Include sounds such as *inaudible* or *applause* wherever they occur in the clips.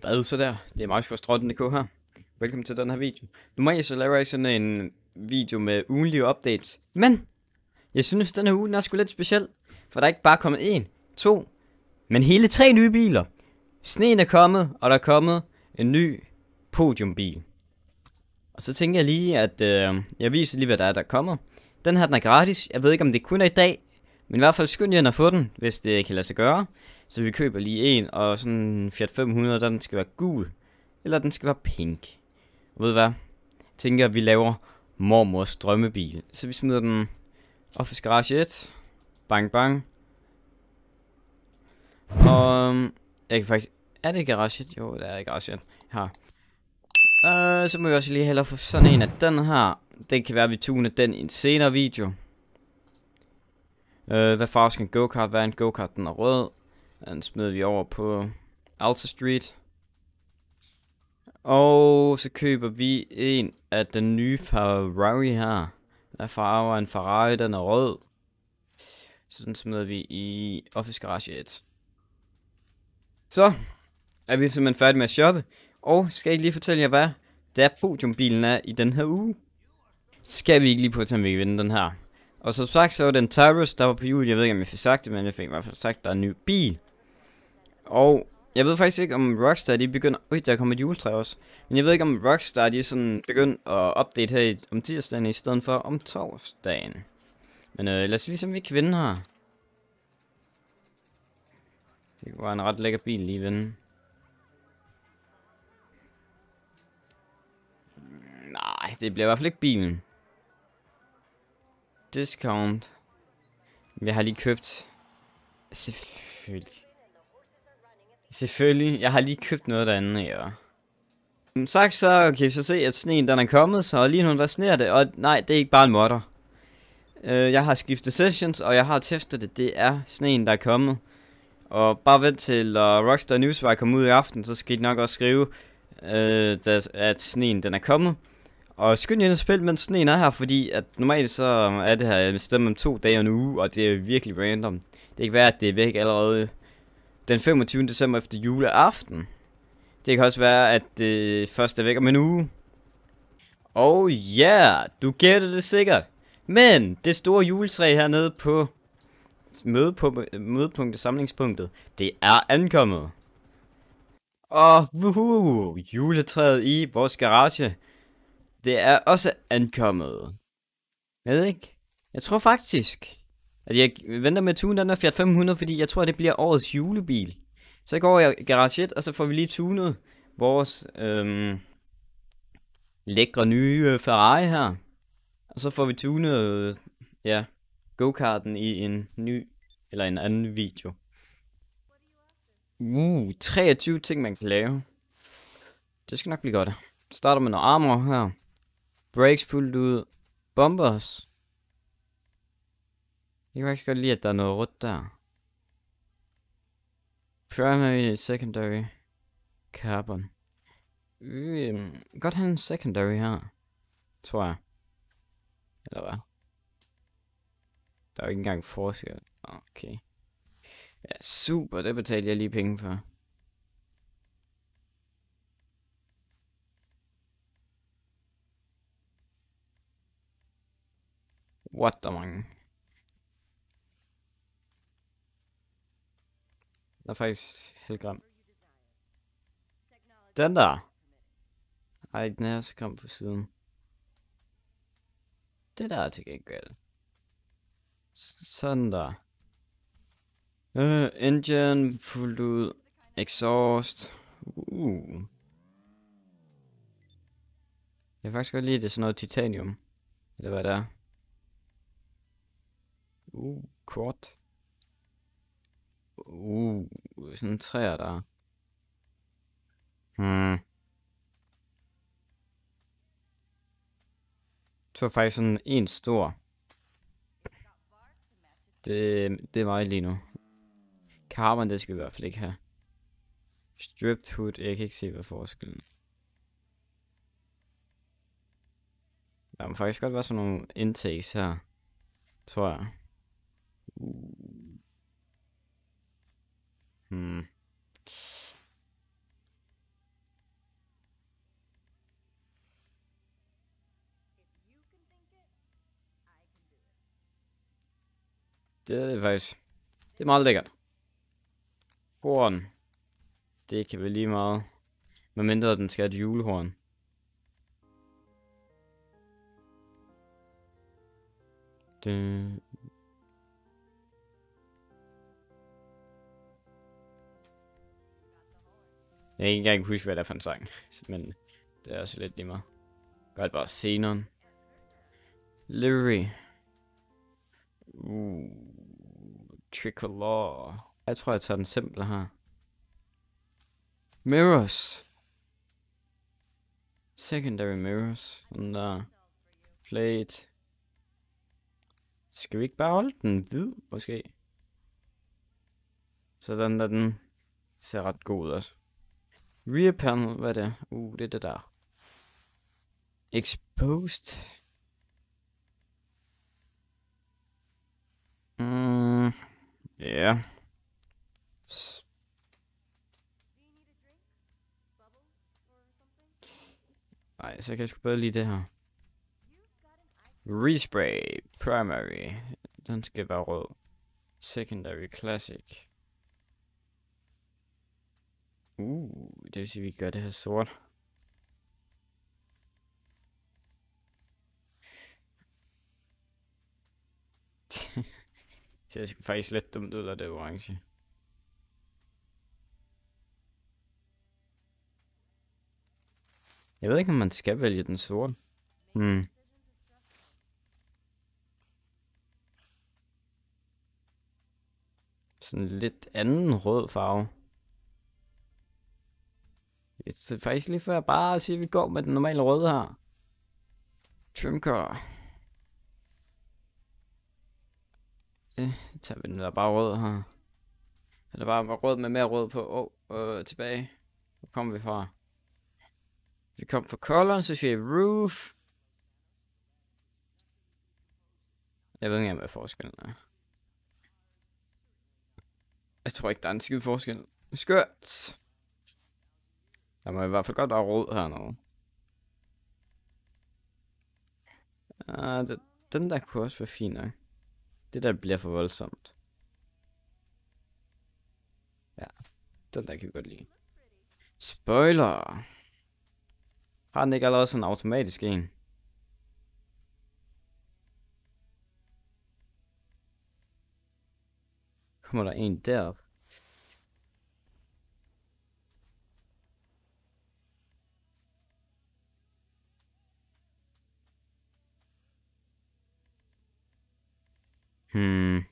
Hvad så der? Det er Max fra K her. Velkommen til den her video. Normalt så laver jeg sådan en video med ugenlige updates, men jeg synes, den her uge den er sgu lidt speciel, for der er ikke bare kommet en, to, men hele tre nye biler. Sneen er kommet, og der er kommet en ny podiumbil. Og så tænker jeg lige, at øh, jeg viser lige, hvad der er, der kommer. Den her den er gratis. Jeg ved ikke, om det kun er i dag, men i hvert fald skynd jer at få den, hvis det kan lade sig gøre. Så vi køber lige en, og sådan en Fiat 500, den skal være gul, eller den skal være pink. Og ved hvad? Jeg tænker, at vi laver mormors drømmebil. Så vi smider den op i garage 1. Bang, bang. Og øhm, jeg kan faktisk... Er det garage 1? Jo, det er garage 1. Her. Øh, så må vi også lige hellere få sådan en af den her. Det kan være, at vi tuner den i en senere video. Øh, hvad farve skal en go-kart være? En go-kart, den er rød. Den smider vi over på Alta Street. Og så køber vi en af den nye Ferrari her. Hvad farve en Ferrari? Den er rød. Så den smider vi i Office Garage 1. Så er vi simpelthen færdige med at shoppe. Og skal jeg ikke lige fortælle jer, hvad der podiumbilen er i den her uge? Skal vi ikke lige på, at vi kan vinde den her? Og som sagt, så var den Tyrus, der var på jul. Jeg ved ikke, om jeg fik sagt det, men jeg fik i hvert fald sagt, at der er en ny bil. Og jeg ved faktisk ikke, om Rockstar de begynder... Ui, der kommer et juletræ også. Men jeg ved ikke, om Rockstar de sådan begyndt at update her om tirsdagen i stedet for om torsdagen. Men øh, lad os lige se, om vi kan vinde her. Det var en ret lækker bil lige vinde. Nej, det bliver i hvert fald ikke bilen. Discount. Jeg har lige købt... Selvfølgelig. Selvfølgelig, jeg har lige købt noget derinde, ja. Som sagt, så kan okay, så se, at sneen den er kommet, så lige nu der sneer det, og nej, det er ikke bare en modder. Uh, jeg har skiftet sessions, og jeg har testet det, det er sneen, der er kommet. Og bare vent til uh, Rockstar News var kommet ud i aften, så skal I nok også skrive, uh, at sneen den er kommet. Og skynd jer ind og spil, mens ene er her, fordi at normalt så er det her et sted om to dage og en uge, og det er virkelig random. Det kan ikke være, at det er væk allerede den 25. december efter juleaften. Det kan også være, at det først er væk om en uge. Oh ja, yeah, du gætter det sikkert. Men det store juletræ hernede på mødepunktet, samlingspunktet, det er ankommet. Og wuhu, juletræet i vores garage det er også ankommet. Jeg ved ikke. Jeg tror faktisk, at jeg venter med at tune den her Fiat 500, fordi jeg tror, at det bliver årets julebil. Så går jeg i garaget, og så får vi lige tunet vores øhm, lækre nye øh, Ferrari her. Og så får vi tunet, øh, ja, go-karten i en ny, eller en anden video. Uh, 23 ting, man kan lave. Det skal nok blive godt. Starter med noget armor her. Breaks fuldt ud. Bombers. Jeg kan faktisk godt lide, at der er noget rødt der. Primary, secondary, carbon. kan øhm, godt have en secondary her. Tror jeg. Eller hvad? Der er jo ikke engang forskel. Okay. Ja, super, det betalte jeg lige penge for. What the mange. Der er faktisk grim. Den der. Ej, den er også kom på siden. Det der er til gengæld. Sådan der. Uh, engine, fuldt ud. Exhaust. Uh. Jeg kan faktisk godt lide, at det er sådan noget titanium. Eller hvad det er. Uh, kort. Uh, sådan en træer der. Hmm. Så faktisk sådan en stor. Det, det er meget lige nu. Carbon, det skal vi i hvert fald ikke have. Stripped hood, jeg kan ikke se, hvad forskellen Der må faktisk godt være sådan nogle intakes her, tror jeg. Hmm. Det er faktisk... Det er meget lækkert. Horn. Det kan vi lige meget. Med mindre den skal have et julehorn. Det... Jeg kan ikke engang huske, hvad det er for en sang. Men det er også lidt lige meget. Godt bare Xenon. Livery. Uh, Tricolor. Jeg tror, jeg tager den simple her. Mirrors. Secondary mirrors. Den der. Plate. Skal vi ikke bare holde den hvid, måske? Sådan der den ser ret god ud også. Rear panel, hvad er det? Uh, det er det der. Exposed. Mm, ja. Yeah. Nej, så kan jeg sgu bedre lige det her. Respray. Primary. Den skal være rød. Secondary Classic. Uh, det vil sige, at vi gør det her sort. *laughs* det ser faktisk lidt dumt ud, når det er orange. Jeg ved ikke, om man skal vælge den sorte. Hmm. Sådan lidt anden rød farve. Det er faktisk lige før jeg bare siger, at vi går med den normale røde her. Trim color. Det tager vi den der bare rød her. Eller bare rød med mere rød på. Åh, oh, øh, tilbage. Hvor kommer vi fra? Vi kom fra color, så siger vi roof. Jeg ved ikke engang, hvad forskellen er. Jeg tror ikke, der er en skide forskel. Skørt! Der må i hvert fald godt være rød hernede. Ja, det, den der kunne også være fin nok. Det der bliver for voldsomt. Ja, den der kan vi godt lide. Spoiler! Har den ikke allerede sådan en automatisk en? Kommer der en derop? Hmm. Jeg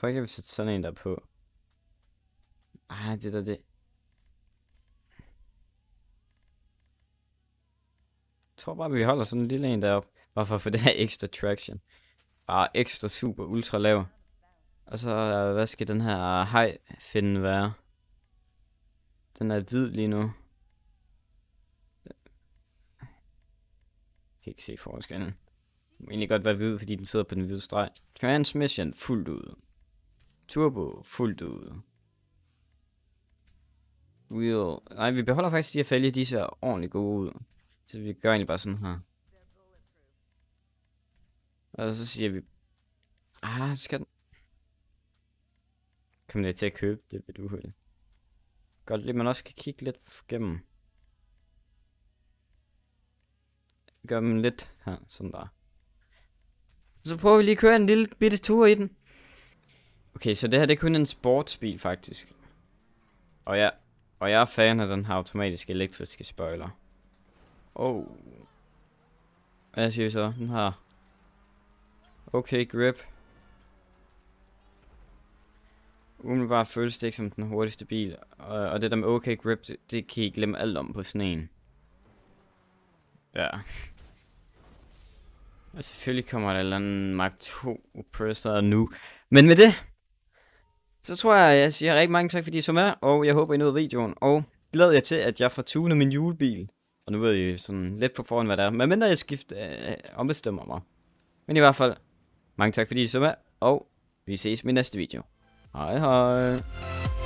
tror ikke, jeg vil sætte sådan en der på. Ej, ah, det der det. Jeg tror bare, vi holder sådan en lille en deroppe. Bare for at få den her ekstra traction. Bare ekstra super ultra lav. Og så, øh, hvad skal den her hej finde være? Den er hvid lige nu. Jeg kan ikke se forskellen må egentlig godt være hvid, fordi den sidder på den hvide streg. Transmission fuldt ud. Turbo fuldt ud. Wheel. Nej, vi beholder faktisk de her fælge, de ser ordentligt gode ud. Så vi gør egentlig bare sådan her. Og så siger vi... Ah, skal den... Kom det til at købe det ved du høre. Godt lige, man også kan kigge lidt gennem. Gør dem lidt her, sådan der. Så prøver vi lige at køre en lille bitte tur i den. Okay, så det her det er kun en sportsbil faktisk. Og ja, og jeg er fan af den her automatiske elektriske spoiler. Oh. Hvad siger vi så? Den har... Okay, grip. Umiddelbart føles det ikke som den hurtigste bil. Og, og det der med okay grip, det, det kan I glemme alt om på sådan en. Ja. Og selvfølgelig kommer der eller andet Mark 2 Oppressor nu. Men med det, så tror jeg, jeg siger rigtig mange tak, fordi I så med, og jeg håber, I nåede videoen. Og glæder jeg til, at jeg får tunet min julebil. Og nu ved I sådan lidt på forhånd, hvad der er. Men mindre jeg skifter, øh, ombestemmer mig. Men i hvert fald, mange tak fordi I så med, og vi ses i min næste video. Hej hej.